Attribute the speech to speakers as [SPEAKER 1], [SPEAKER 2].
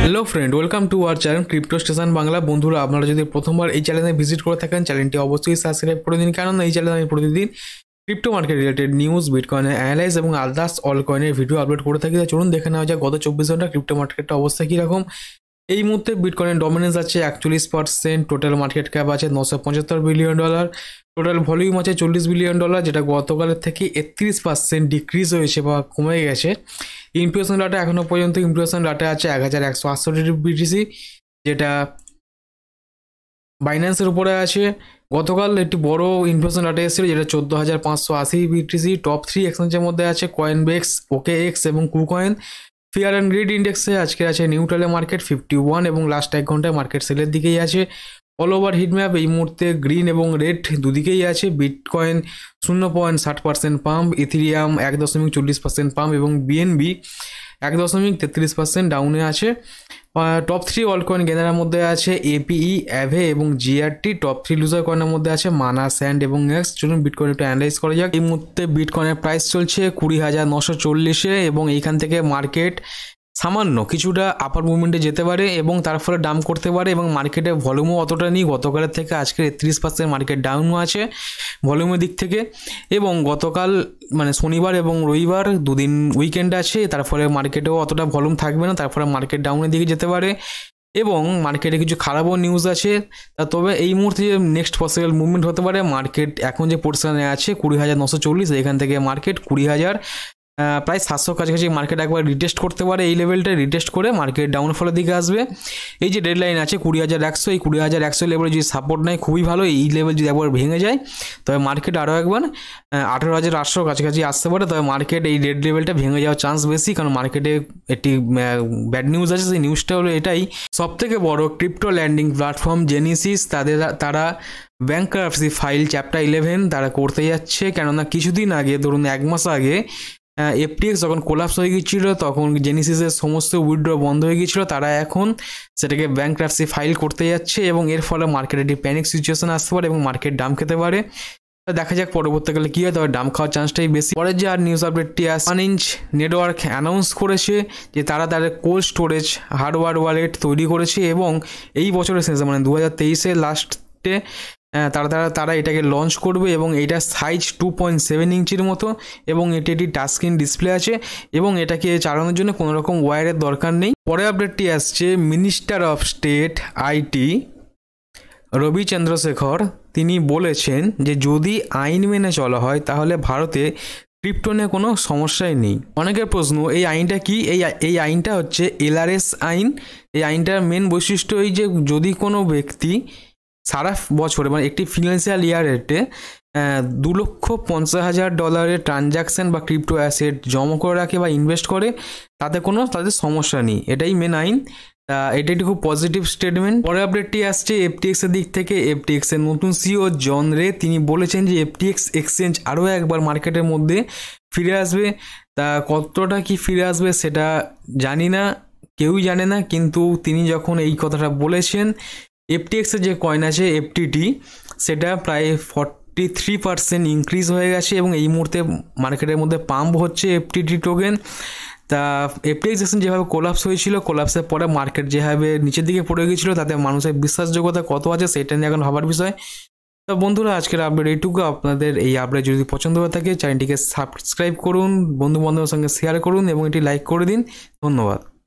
[SPEAKER 1] hello friend welcome to our channel crypto station Bangla বন্ধুরা আপনারা যদি প্রথমবার এই চ্যানেলে ভিজিট করে থাকেন চ্যানেলটি অবশ্যই সাবস্ক্রাইব করে দিন কেননা এই চ্যানেলে আমি প্রতিদিন ক্রিপ্টো মার্কেট রিলেটেড নিউজ বিটকয়েনের অ্যানালাইজ এবং আলদাস অল কয়েনের ভিডিও আপলোড করে থাকি চলুন দেখে নেওয়া যায় গত চব্বিশ ঘন্টা ক্রিপ্টো মার্কেটটা অবস্থা কীরকম এই মুহূর্তে বিটকয়েনের ডমিনেন্স আছে একচল্লিশ পার্সেন্ট টোটাল মার্কেট ক্যাপ আছে নশো পঁচাত্তর বিলিয়ন ডলার টোটাল ভলিউম আছে চল্লিশ বিলিয়ন ডলার যেটা গতকালের থেকে একত্রিশ পার্সেন্ট ডিক্রিজ হয়েছে বা কমে গেছে ইনফ্লেশন ডাটা এখনও পর্যন্ত ইনফ্লেশন ডাটা আছে এক হাজার একশো আটষট্টি বিটিসি যেটা বাইন্যান্সের উপরে আছে গতকাল একটি বড় ইনফ্লেশন ডাটা এসেছিল যেটা চোদ্দো হাজার পাঁচশো আশি বিটিসি টপ থ্রি এক্সচেঞ্জের মধ্যে আছে কয়েন বেক্স ওকে এক্স এবং কুকয়েন ফিয়ার অ্যান্ড গ্রিড ইন্ডেক্সে আজকে আছে নিউট্রালে মার্কেট ফিফটি ওয়ান এবং লাস্ট এক ঘন্টায় মার্কেট সেলের দিকেই আছে অল ওভার হিটম্যাপ এই মুহূর্তে গ্রিন এবং রেড দুদিকেই আছে বিটকয়েন শূন্য পয়েন্ট ষাট পার্সেন্ট পাম্প ইথিরিয়াম এক দশমিক চল্লিশ পার্সেন্ট পাম্প এবং বিএনবি এক দশমিক তেত্রিশ পার্সেন্ট ডাউনে আছে টপ থ্রি অল কয়েন গেনারের মধ্যে আছে এপিই অ্যাভে e, এবং জিআরটি টপ থ্রি লুজার কয়েনের মধ্যে আছে মানা স্যান্ড এবং এক্স চলুন বিটকয়েন একটু অ্যানালাইজ করা যাক এই মুহূর্তে বিটকয়েনের প্রাইস চলছে কুড়ি হাজার নশো চল্লিশে এবং এইখান থেকে মার্কেট সামান্য কিছুটা আপার মুভমেন্টে যেতে পারে এবং তার ফলে ডাম করতে পারে এবং মার্কেটে ভলিউমও অতটা নেই গতকালের থেকে আজকে তিরিশ পার্সেন্ট মার্কেট ডাউনও আছে ভলিউমের দিক থেকে এবং গতকাল মানে শনিবার এবং রবিবার দুদিন উইকেন্ড আছে তার ফলে মার্কেটেও অতটা ভলিউম থাকবে না তার ফলে মার্কেট ডাউনের দিকে যেতে পারে এবং মার্কেটে কিছু খারাপও নিউজ আছে তবে এই মুহূর্তে যে নেক্সট পসিবল মুভমেন্ট হতে পারে মার্কেট এখন যে পোর্শনে আছে কুড়ি হাজার নশো চল্লিশ এখান থেকে মার্কেট কুড়ি হাজার প্রায় সাতশো কাছাকাছি মার্কেট একবার রিটেস্ট করতে পারে এই লেভেলটা রিটেস্ট করে মার্কেট ডাউনফলের দিকে আসবে এই যে ডেডলাইন আছে কুড়ি হাজার একশো এই কুড়ি হাজার একশো লেভেলে যদি সাপোর্ট নেয় খুবই ভালো এই লেভেল যদি একবার ভেঙে যায় তবে মার্কেট আরও একবার আঠেরো হাজার আটশো কাছাকাছি আসতে পারে তবে মার্কেট এই ডেড লেভেলটা ভেঙে যাওয়ার চান্স বেশি কারণ মার্কেটে একটি ব্যাড নিউজ আছে সেই নিউজটা হলো এটাই সবথেকে বড় ক্রিপ্টো ল্যান্ডিং প্ল্যাটফর্ম জেনিসিস তাদের তারা ব্যাংকারফসি ফাইল চ্যাপ্টার ইলেভেন তারা করতে যাচ্ছে কেননা কিছুদিন আগে ধরুন এক মাস আগে এফটিএক্স যখন কোলাপস হয়ে গিয়েছিল তখন জেনিসিসের সমস্ত উইড্রো বন্ধ হয়ে গিয়েছিল তারা এখন সেটাকে ব্যাঙ্ক ক্রাফসি ফাইল করতে যাচ্ছে এবং এর ফলে মার্কেটে একটি প্যানিক সিচুয়েশন আসতে পারে এবং মার্কেট ডাম খেতে পারে দেখা যাক পরবর্তীকালে কী হয় তবে ডাম খাওয়ার চান্সটাই বেশি পরে যে আর নিউজ আপডেটটি আস ইঞ্চ নেটওয়ার্ক অ্যানাউন্স করেছে যে তারা তাদের কোল্ড স্টোরেজ হার্ডওয়্যার ওয়ালেট তৈরি করেছে এবং এই বছরের শেষে মানে দু হাজার তেইশে লাস্টে হ্যাঁ, তারা তারা তারা এটাকে লঞ্চ করবে এবং এটা সাইজ টু পয়েন্ট সেভেন ইঞ্চির মতো এবং এটি একটি টাচস্ক্রিন ডিসপ্লে আছে এবং এটাকে চালানোর জন্য কোনো রকম ওয়্যারের দরকার নেই পরের আপডেটটি আসছে minister of state IT Ravi Chandrasekhar তিনি বলেছেন যে যদি আইন মেনে চলা হয় তাহলে ভারতে ক্রিপ্টো নিয়ে কোনো সমস্যাই নেই অনেকের প্রশ্ন এই আইনটা কি এই এই আইনটা হচ্ছে এলআরএস আইন এই আইনটার মেন বৈশিষ্ট্য এই যে যদি কোনো ব্যক্তি সারা বছরে মানে একটি ফিনান্সিয়াল ইয়ারেতে দু লক্ষ পঞ্চাশ হাজার ডলারের ট্রানজাকশান বা ক্রিপ্টো অ্যাসেট জমা করে রাখে বা ইনভেস্ট করে তাতে কোনো তাদের সমস্যা নেই এটাই মেন আইন এটা একটি খুব পজিটিভ স্টেটমেন্ট পরে আপডেটটি আসছে এফটিএক্স এর দিক থেকে এফটিএক্স এর নতুন সিও জন রে তিনি বলেছেন যে এফটিএক্স এক্সচেঞ্জ আরও একবার মার্কেটের মধ্যে ফিরে আসবে তা কতটা কি ফিরে আসবে সেটা জানি না কেউই জানে না কিন্তু তিনি যখন এই কথাটা বলেছেন এফটিএক্সের যে কয়েন আছে এফটিটি সেটা প্রায় ফর্টি থ্রি পারসেন্ট ইনক্রিজ হয়ে গেছে এবং এই মুহূর্তে মার্কেটের মধ্যে পাম্প হচ্ছে এফটিটি টোকেন তা এফটিএক্স এক্সচেঞ্জ যেভাবে কোলাপস হয়েছিল কোলাপসের পরে মার্কেট যেভাবে নিচের দিকে পড়ে গিয়েছিল তাতে মানুষের বিশ্বাসযোগ্যতা কত আছে সেটা নিয়ে এখন ভাবার বিষয় তো বন্ধুরা আজকের আপডেট এইটুকু আপনাদের এই আপডেট যদি পছন্দ হয়ে থাকে চ্যানেলটিকে সাবস্ক্রাইব করুন বন্ধু বান্ধবের সঙ্গে শেয়ার করুন এবং এটি লাইক করে দিন ধন্যবাদ